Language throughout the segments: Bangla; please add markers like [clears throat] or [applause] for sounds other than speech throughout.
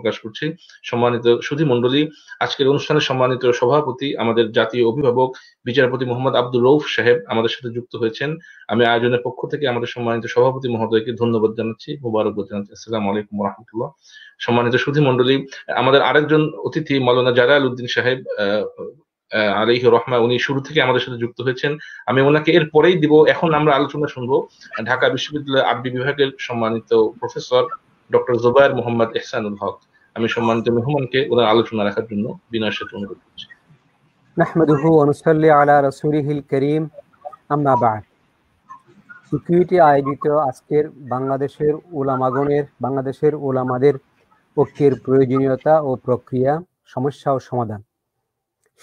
প্রকাশ করছি সম্মানিত সুধী মন্ডলী আজকের অনুষ্ঠানে সম্মানিত সভাপতি আমাদের জাতীয় অভিভাবক বিচারপতি মোহাম্মদ আব্দুল রৌফ সাহেব আমাদের সাথে যুক্ত হয়েছেন আমি আয়োজনের পক্ষ থেকে আমাদের সম্মানিত সভাপতি মহোদয়কে ধন্যবাদ জানাচ্ছি মুবারক জানাচ্ছি আসসালাম আলাইকুম রহমতুল্লাহ সম্মানিত সুধী মন্ডলী আমাদের আরেকজন অতিথি মৌলানা জালাল উদ্দিন সাহেব আলহি রহমা উনি শুরু থেকে আমাদের সাথে যুক্ত হয়েছেন আমি ওনাকে এর পরেই দিব এখন আমরা আলোচনা শুনবো ঢাকা বিশ্ববিদ্যালয়ের আরবি বিভাগের সম্মানিত প্রফেসর ডক্টর জোবায়ের মোহাম্মদ এহসানুল হক আমি সম্মানিত মেহমানকে ওরা আলোচনা রাখার জন্য বিনয়ের সাথে অনুরোধ করছি نحمده ونصلي على رسوله الكريم أما بعد সিকিউরিটি আয়োজিত আজকের বাংলাদেশের ওলামাগণের বাংলাদেশের ওলামাদের পক্ষের প্রয়োজনীয়তা ও প্রক্রিয়া সমস্যা ও সমাধান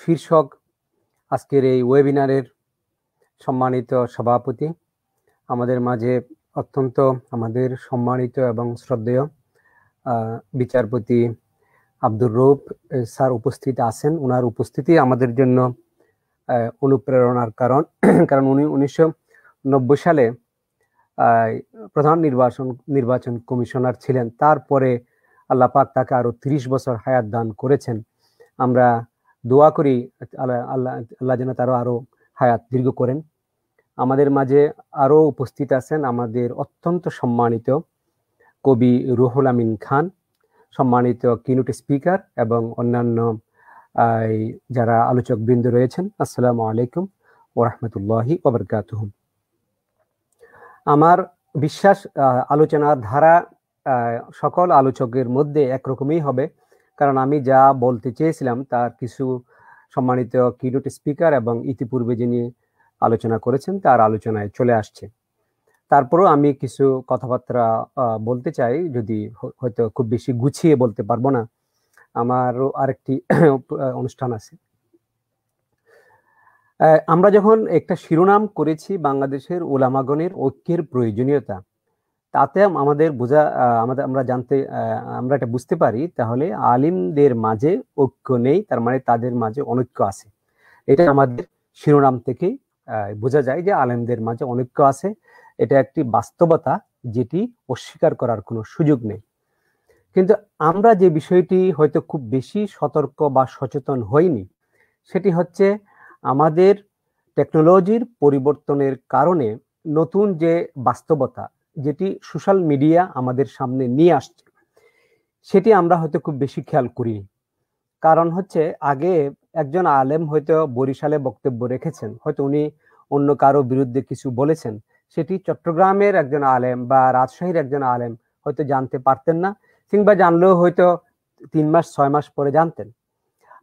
শীর্ষক আজকের এই ওয়েবিনারের সম্মানিত সভাপতি আমাদের মাঝে অত্যন্ত আমাদের সম্মানিত এবং শ্রদ্ধেয় বিচারপতি আব্দুর রৌফ স্যার উপস্থিত আছেন ওনার উপস্থিতি আমাদের জন্য অনুপ্রেরণার কারণ [clears throat] কারণ উনি উনিশশো সালে প্রধান নির্বাচন নির্বাচন কমিশনার ছিলেন তারপরে আল্লাহ পাক তাকে আরও ৩০ বছর হায়াত দান করেছেন আমরা দোয়া করি আল্লাহ আল্লাহ যেন তারও আরও হায়াত দীর্ঘ করেন আমাদের মাঝে আরও উপস্থিত আছেন আমাদের অত্যন্ত সম্মানিত কবি রুহুল আমিন খান সম্মানিত কিনুট স্পিকার এবং অন্যান্য যারা আলোচক বৃন্দ রয়েছেন আসসালামু আলাইকুম ওরহমতুল্লাহি ওবরকাতহ আমার বিশ্বাস আলোচনার ধারা সকল আলোচকের মধ্যে একরকমই হবে কারণ আমি যা বলতে চেয়েছিলাম তার কিছু সম্মানিত কিনুট স্পিকার এবং ইতিপূর্বে যিনি আলোচনা করেছেন তার আলোচনায় চলে আসছে তারপরেও আমি কিছু কথাবার্তা বলতে চাই যদি হয়তো খুব বেশি গুছিয়ে বলতে পারবো না আমারও আরেকটি [coughs] অনুষ্ঠান আছে আমরা যখন একটা শিরোনাম করেছি বাংলাদেশের ওলামাগণের ঐক্যের প্রয়োজনীয়তা তাতে আমাদের বোঝা আমাদের আমরা জানতে আমরা এটা বুঝতে পারি তাহলে আলিমদের মাঝে ঐক্য নেই তার মানে তাদের মাঝে অনৈক্য আছে এটা আমাদের শিরোনাম থেকে বোঝা যায় যে আলিমদের মাঝে অনৈক্য আছে এটা একটি বাস্তবতা যেটি অস্বীকার করার কোনো সুযোগ নেই কিন্তু আমরা যে বিষয়টি হয়তো খুব বেশি সতর্ক বা সচেতন হইনি সেটি হচ্ছে আমাদের টেকনোলজির পরিবর্তনের কারণে নতুন যে বাস্তবতা যেটি সোশ্যাল মিডিয়া আমাদের সামনে নিয়ে আসছে সেটি আমরা হয়তো খুব বেশি খেয়াল করিনি কারণ হচ্ছে আগে একজন আলেম হয়তো বরিশালে বক্তব্য রেখেছেন হয়তো উনি অন্য কারো বিরুদ্ধে কিছু বলেছেন সেটি চট্টগ্রামের একজন আলেম বা রাজশাহীর একজন আলেম হয়তো জানতে পারতেন না কিংবা জানলেও হয়তো তিন মাস ছয় মাস পরে জানতেন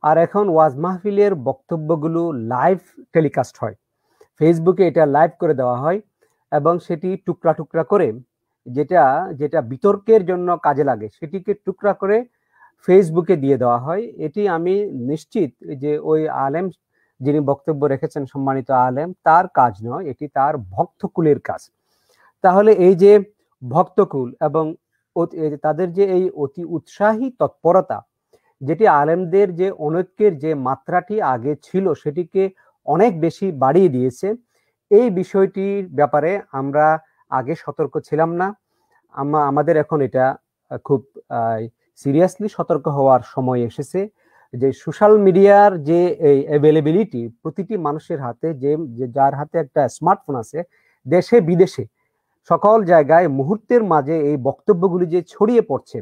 আর এখন ওয়াজ মাহফিলের বক্তব্যগুলো লাইভ টেলিকাস্ট হয় ফেসবুকে এটা লাইভ করে দেওয়া হয় এবং সেটি টুকরা টুকরা করে যেটা যেটা বিতর্কের জন্য কাজে লাগে সেটিকে টুকরা করে ফেসবুকে দিয়ে দেওয়া হয় এটি আমি নিশ্চিত যে ওই আলেম যিনি বক্তব্য রেখেছেন সম্মানিত আলেম তার কাজ নয় এটি তার ভক্তকুলের কাজ তাহলে এই যে ভক্তকুল এবং তাদের যে এই অতি উৎসাহী তৎপরতা যেটি আলেমদের যে অনৈক্যের যে মাত্রাটি আগে ছিল সেটিকে অনেক বেশি বাড়িয়ে দিয়েছে এই বিষয়টির ব্যাপারে আমরা আগে সতর্ক ছিলাম না আমাদের এখন এটা খুব সিরিয়াসলি সতর্ক হওয়ার সময় এসেছে যে সোশ্যাল মিডিয়ার যে অ্যাভেলেবিলিটি প্রতিটি মানুষের হাতে যে যার হাতে একটা স্মার্টফোন আছে দেশে বিদেশে সকল জায়গায় মুহূর্তের মাঝে এই বক্তব্যগুলি যে ছড়িয়ে পড়ছে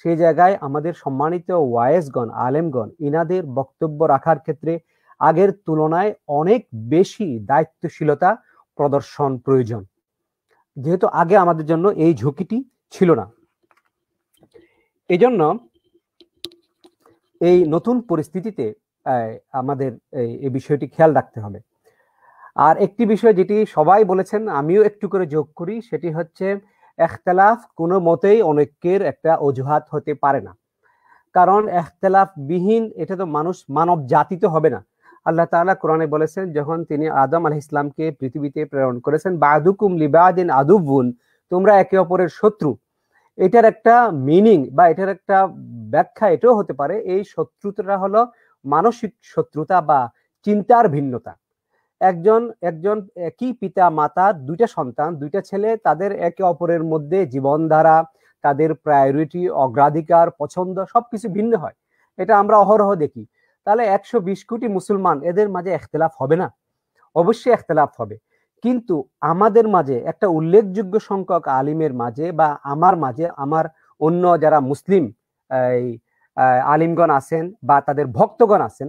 সেই জায়গায় আমাদের সম্মানিত ওয়াইসগণ আলেমগণ ইনাদের বক্তব্য রাখার ক্ষেত্রে আগের তুলনায় অনেক বেশি দায়িত্বশীলতা প্রদর্শন প্রয়োজন যেহেতু আগে আমাদের জন্য এই ঝুঁকিটি ছিল না এজন্য এই নতুন পরিস্থিতিতে আমাদের এই বিষয়টি খেয়াল রাখতে হবে আর একটি বিষয় যেটি সবাই বলেছেন আমিও একটু করে যোগ করি সেটি হচ্ছে এখতলাফ কোনো মতেই অনেকের একটা অজুহাত হতে পারে না কারণ এখতলাফ বিহীন এটা তো মানুষ মানব জাতি তো হবে না আল্লাহ তালা কোরআনে বলেছেন যখন তিনি আদম আল ইসলামকে পৃথিবীতে প্রেরণ করেছেন বাদুকুম লিবাদিন আদুবুন তোমরা একে অপরের শত্রু এটার একটা মিনিং বা এটার একটা ব্যাখ্যা এটাও হতে পারে এই শত্রুতাটা হলো মানসিক শত্রুতা বা চিন্তার ভিন্নতা একজন একজন একই পিতা মাতা দুইটা সন্তান দুইটা ছেলে তাদের একে অপরের মধ্যে জীবনধারা তাদের প্রায়োরিটি অগ্রাধিকার পছন্দ সবকিছু ভিন্ন হয় এটা আমরা অহরহ দেখি তাহলে একশো বিশ কোটি মুসলমান এদের মাঝে একতলাফ হবে না অবশ্যই একতলাফ হবে কিন্তু আমাদের মাঝে একটা উল্লেখযোগ্য সংখ্যক আলিমের মাঝে বা আমার মাঝে আমার অন্য যারা মুসলিম এই আলিমগণ আছেন বা তাদের ভক্তগণ আছেন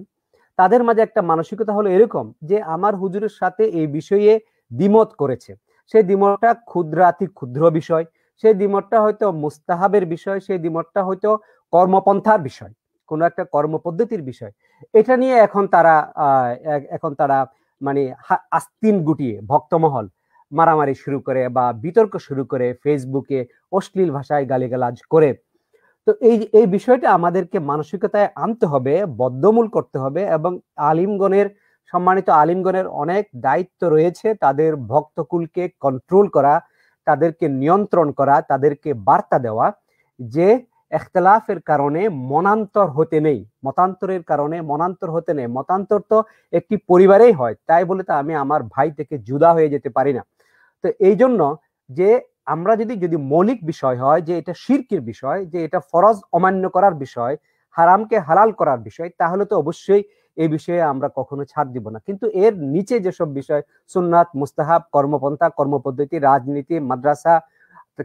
তাদের মাঝে একটা মানসিকতা হলো এরকম যে আমার হুজুরের সাথে এই বিষয়ে দ্বিমত করেছে সেই দ্বিমতটা ক্ষুদ্রাতি ক্ষুদ্র বিষয় সেই দ্বিমতটা হয়তো মুস্তাহাবের বিষয় সেই দ্বিমতটা হয়তো কর্মপন্থার বিষয় কোনো একটা কর্মপদ্ধতির বিষয় এটা নিয়ে এখন তারা এখন তারা মানে আস্তিন গুটিয়ে ভক্তমহল মারামারি শুরু করে বা বিতর্ক শুরু করে ফেসবুকে অশ্লীল ভাষায় গালিগালাজ করে তো এই এই বিষয়টা আমাদেরকে মানসিকতায় আনতে হবে বদ্ধমূল করতে হবে এবং আলিমগণের সম্মানিত আলিমগণের অনেক দায়িত্ব রয়েছে তাদের ভক্তকুলকে কন্ট্রোল করা তাদেরকে নিয়ন্ত্রণ করা তাদেরকে বার্তা দেওয়া যে এখতলাফের কারণে মনান্তর হতে নেই মতান্তরের কারণে মনান্তর হতে নেই মতান্তর তো একটি পরিবারেই হয় তাই বলে তো আমি আমার ভাই থেকে জুদা হয়ে যেতে পারি না তো এই জন্য যে আমরা যদি যদি মৌলিক বিষয় হয় যে এটা শিরকির বিষয় যে এটা ফরজ অমান্য করার বিষয় হারামকে হালাল করার বিষয় তাহলে তো অবশ্যই এই বিষয়ে আমরা কখনো ছাড় দিব না কিন্তু এর নিচে যেসব বিষয় সুন্নাত মুস্তাহাব কর্মপন্থা কর্মপদ্ধতি রাজনীতি মাদ্রাসা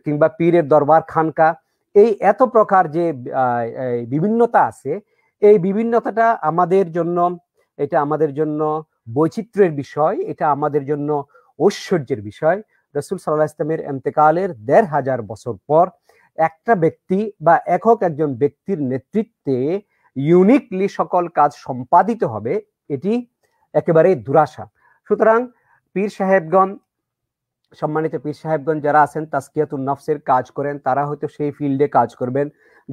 কিংবা পীরের দরবার খানকা এই এত প্রকার যে বিভিন্নতা আছে এই বিভিন্নতাটা আমাদের জন্য এটা আমাদের জন্য বৈচিত্র্যের বিষয় এটা আমাদের জন্য ঐশ্বর্যের বিষয় রসুল সাল্লাহ ইসলামের এমতেকালের দেড় হাজার বছর পর একটা ব্যক্তি বা একক একজন ব্যক্তির নেতৃত্বে ইউনিকলি সকল কাজ সম্পাদিত হবে এটি একেবারে দুরাশা সুতরাং পীর সাহেবগণ সম্মানিত পীর সাহেবগণ যারা আছেন তাস্কিয়াতুল নফসের কাজ করেন তারা হয়তো সেই ফিল্ডে কাজ করবেন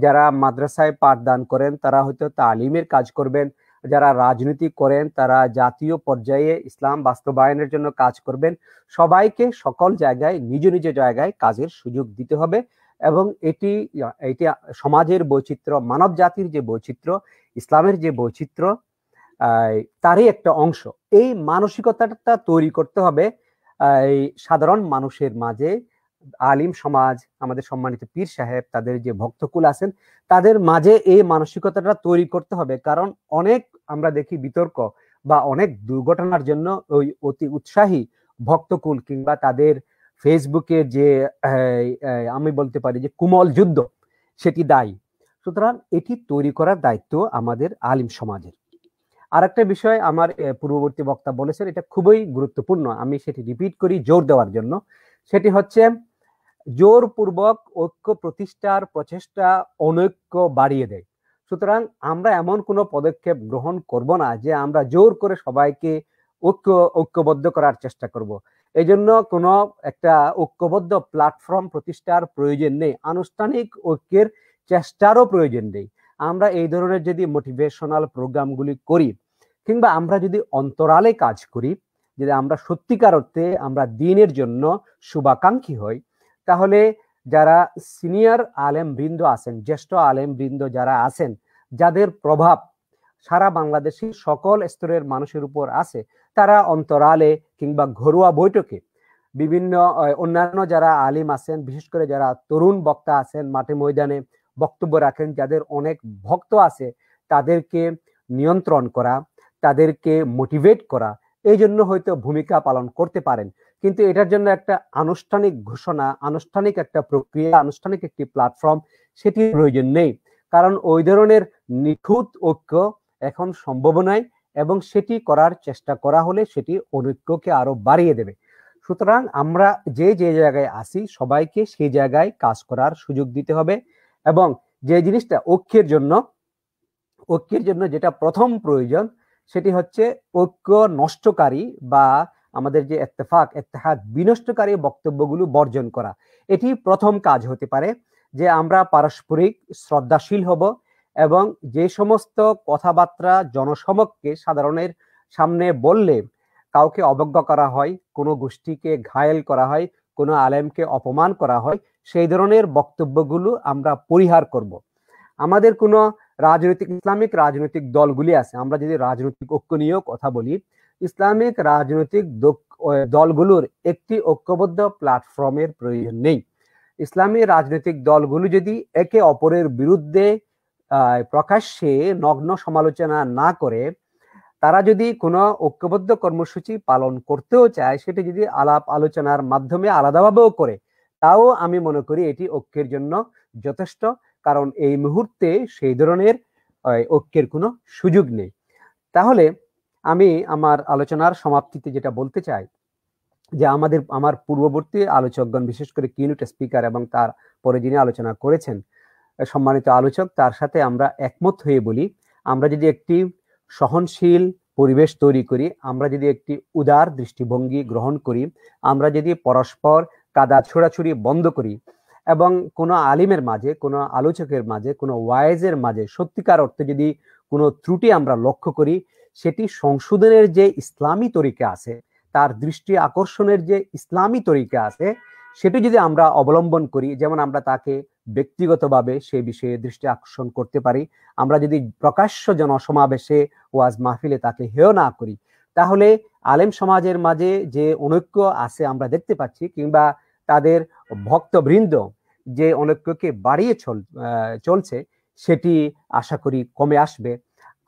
যারা মাদ্রাসায় পাঠদান করেন তারা হয়তো তালিমের কাজ করবেন যারা রাজনীতি করেন তারা জাতীয় পর্যায়ে ইসলাম বাস্তবায়নের জন্য কাজ করবেন সবাইকে সকল জায়গায় নিজ নিজ জায়গায় কাজের সুযোগ দিতে হবে এবং এটি এটি সমাজের বৈচিত্র্য মানব জাতির যে বৈচিত্র্য ইসলামের যে বৈচিত্র্য তারই একটা অংশ এই মানসিকতাটা তৈরি করতে হবে সাধারণ মানুষের মাঝে আলিম সমাজ আমাদের সম্মানিত পীর সাহেব তাদের যে ভক্তকুল আছেন তাদের মাঝে এই মানসিকতাটা তৈরি করতে হবে কারণ অনেক আমরা দেখি বিতর্ক বা অনেক দুর্ঘটনার জন্য ওই অতি উৎসাহী ভক্তকুল কিংবা তাদের ফেসবুকে যে আমি বলতে পারি যে কুমল যুদ্ধ সেটি দায়ী সুতরাং এটি তৈরি করার দায়িত্ব আমাদের আলিম সমাজের আর একটা বিষয় আমার পূর্ববর্তী বক্তা বলেছেন এটা খুবই গুরুত্বপূর্ণ আমি সেটি রিপিট করি জোর দেওয়ার জন্য সেটি হচ্ছে জোরপূর্বক ঐক্য প্রতিষ্ঠার প্রচেষ্টা অনৈক্য বাড়িয়ে দেয় সুতরাং আমরা এমন কোনো পদক্ষেপ গ্রহণ করব না যে আমরা জোর করে সবাইকে ঐক্য ঐক্যবদ্ধ করার চেষ্টা করব। এই জন্য কোনো একটা ঐক্যবদ্ধ প্ল্যাটফর্ম প্রতিষ্ঠার প্রয়োজন নেই আনুষ্ঠানিক ঐক্যের চেষ্টারও প্রয়োজন নেই আমরা এই ধরনের যদি মোটিভেশনাল প্রোগ্রামগুলি করি কিংবা আমরা যদি অন্তরালে কাজ করি যদি আমরা সত্যিকার অর্থে আমরা দিনের জন্য শুভাকাঙ্ক্ষী হই তাহলে যারা সিনিয়র আলেম বৃন্দ আছেন জ্যেষ্ঠ আলেম বৃন্দ যারা আছেন যাদের প্রভাব সারা বাংলাদেশের সকল স্তরের মানুষের উপর আছে তারা অন্তরালে কিংবা ঘরোয়া বৈঠকে বিভিন্ন অন্যান্য যারা আলিম আছেন বিশেষ করে যারা তরুণ বক্তা আছেন মাঠে ময়দানে বক্তব্য রাখেন যাদের অনেক ভক্ত আছে তাদেরকে নিয়ন্ত্রণ করা তাদেরকে মোটিভেট করা এই জন্য হয়তো ভূমিকা পালন করতে পারেন কিন্তু এটার জন্য একটা আনুষ্ঠানিক ঘোষণা আনুষ্ঠানিক একটা প্রক্রিয়া আনুষ্ঠানিক একটি প্ল্যাটফর্ম সেটি প্রয়োজন নেই কারণ ওই ধরনের নিখুঁত ঐক্য এখন সম্ভব নয় এবং সেটি করার চেষ্টা করা হলে সেটি অনৈক্যকে আরো বাড়িয়ে দেবে সুতরাং আমরা যে যে জায়গায় আসি সবাইকে সেই জায়গায় কাজ করার সুযোগ দিতে হবে এবং যে জিনিসটা ঐক্যের জন্য ঐক্যের জন্য যেটা প্রথম প্রয়োজন সেটি হচ্ছে ঐক্য নষ্টকারী বা আমাদের যে এত্তেফাক এত্তেহাদ বিনষ্টকারী বক্তব্যগুলো বর্জন করা এটি প্রথম কাজ হতে পারে যে আমরা পারস্পরিক শ্রদ্ধাশীল হব এবং যে সমস্ত কথাবার্তা জনসমক্ষে সাধারণের সামনে বললে কাউকে অবজ্ঞা করা হয় কোনো গোষ্ঠীকে ঘায়েল করা হয় কোনো আলেমকে অপমান করা হয় সেই ধরনের বক্তব্যগুলো আমরা পরিহার করব। আমাদের কোনো রাজনৈতিক ইসলামিক রাজনৈতিক দলগুলি আছে আমরা যদি রাজনৈতিক ঐক্য নিয়েও কথা বলি ইসলামিক রাজনৈতিক দলগুলোর একটি ঐক্যবদ্ধ প্ল্যাটফর্মের প্রয়োজন নেই ইসলামী রাজনৈতিক দলগুলো যদি একে অপরের বিরুদ্ধে প্রকাশ্যে নগ্ন সমালোচনা না করে তারা যদি কোনো ঐক্যবদ্ধ কর্মসূচি পালন করতেও চায় সেটি যদি আলাপ আলোচনার মাধ্যমে আলাদাভাবেও করে তাও আমি মনে করি এটি ঐক্যের জন্য যথেষ্ট কারণ এই মুহূর্তে সেই ধরনের ঐক্যের কোনো সুযোগ নেই তাহলে আমি আমার আলোচনার সমাপ্তিতে যেটা বলতে চাই যে আমাদের আমার পূর্ববর্তী আলোচকগণ বিশেষ করে কিউনিট স্পিকার এবং তার পরে যিনি আলোচনা করেছেন সম্মানিত আলোচক তার সাথে আমরা একমত হয়ে বলি আমরা যদি একটি সহনশীল পরিবেশ তৈরি করি আমরা যদি একটি উদার দৃষ্টিভঙ্গি গ্রহণ করি আমরা যদি পরস্পর কাদা ছোড়াছুড়ি বন্ধ করি এবং কোনো আলিমের মাঝে কোনো আলোচকের মাঝে কোনো ওয়াইজের মাঝে সত্যিকার অর্থে যদি কোনো ত্রুটি আমরা লক্ষ্য করি সেটি সংশোধনের যে ইসলামী তরিকা আছে তার দৃষ্টি আকর্ষণের যে ইসলামী তরিকা আছে সেটি যদি আমরা অবলম্বন করি যেমন আমরা তাকে ব্যক্তিগতভাবে সে বিষয়ে দৃষ্টি আকর্ষণ করতে পারি আমরা যদি প্রকাশ্য জনসমাবেশে ওয়াজ মাহফিলে তাকে হেয় না করি তাহলে আলেম সমাজের মাঝে যে অনৈক্য আছে আমরা দেখতে পাচ্ছি কিংবা তাদের ভক্তবৃন্দ যে অনৈক্যকে বাড়িয়ে চল চলছে সেটি আশা করি কমে আসবে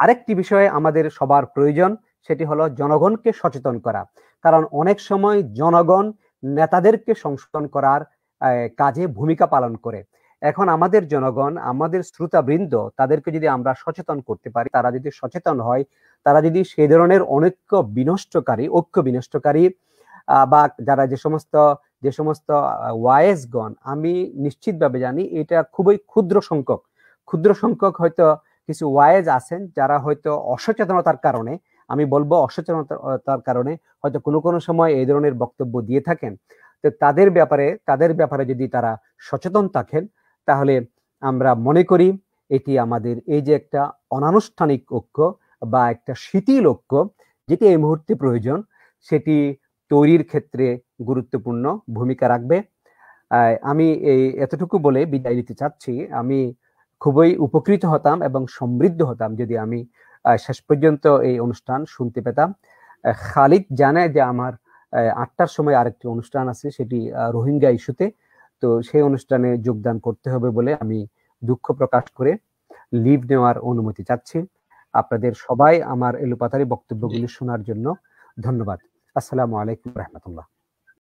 আরেকটি বিষয়ে আমাদের সবার প্রয়োজন সেটি হলো জনগণকে সচেতন করা কারণ অনেক সময় জনগণ নেতাদেরকে সংশোধন করার কাজে ভূমিকা পালন করে এখন আমাদের জনগণ আমাদের শ্রোতাবৃন্দ তাদেরকে যদি আমরা সচেতন করতে পারি তারা যদি সচেতন হয় তারা যদি সেই ধরনের অনৈক্য বিনষ্টকারী ঐক্য বিনষ্টকারী বা যারা যে সমস্ত যে সমস্ত ওয়াইসগণ আমি নিশ্চিতভাবে জানি এটা খুবই ক্ষুদ্র সংখ্যক ক্ষুদ্র সংখ্যক হয়তো কিছু ওয়াইজ আছেন যারা হয়তো অসচেতনতার কারণে আমি বলবো অসচেতনতার কারণে হয়তো কোনো কোনো সময় এই ধরনের বক্তব্য দিয়ে থাকেন তো তাদের ব্যাপারে তাদের ব্যাপারে যদি তারা সচেতন থাকেন তাহলে আমরা মনে করি এটি আমাদের এই যে একটা অনানুষ্ঠানিক ঐক্য বা একটা শিথিল ঐক্য যেটি এই মুহূর্তে প্রয়োজন সেটি তৈরির ক্ষেত্রে গুরুত্বপূর্ণ ভূমিকা রাখবে আমি এই এতটুকু বলে বিদায় নিতে চাচ্ছি আমি খুবই উপকৃত হতাম এবং সমৃদ্ধ হতাম যদি আমি শেষ পর্যন্ত এই অনুষ্ঠান শুনতে পেতাম খালিদ জানে যে আমার আটটার সময় আরেকটি অনুষ্ঠান আছে সেটি রোহিঙ্গা ইস্যুতে তো সেই অনুষ্ঠানে যোগদান করতে হবে বলে আমি দুঃখ প্রকাশ করে লিভ নেওয়ার অনুমতি চাচ্ছি আপনাদের সবাই আমার এলোপাতারি বক্তব্যগুলি শোনার জন্য ধন্যবাদ আসসালামু আলাইকুম রহমতুল্লাহ